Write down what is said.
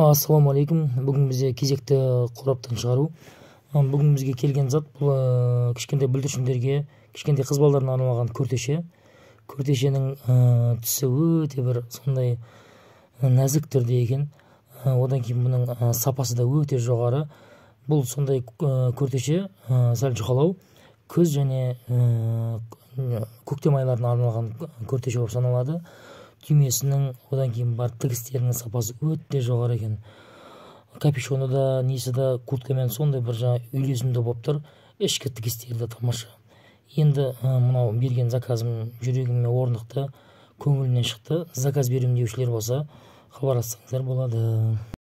ассалаумағалейкум бүгін бізде кезекті қораптан шығару бүгін бізге келген зат бұл кішкентай бүлдіршіндерге кішкентай қыз балаларына арналған көртеше Көртешенің түсі өте бір сондай нәзік түрде екен одан кейін бұның сапасы да өте жоғары бұл сондай күртеше сәл жұқалау күз және көктем айларына арналған көртеше болып саналады түймесінің одан кейін барып тігістерінің сапасы өте жоғары екен капюшоны да несі да курткамен сондай бір жаңағы үйлесімді болып тұр ішкі тігістері де тамаша енді ә, мынау берген заказым жүрегіме орнықты көңілімнен шықты заказ беремін деушілер болса хабарлассаңыздар болады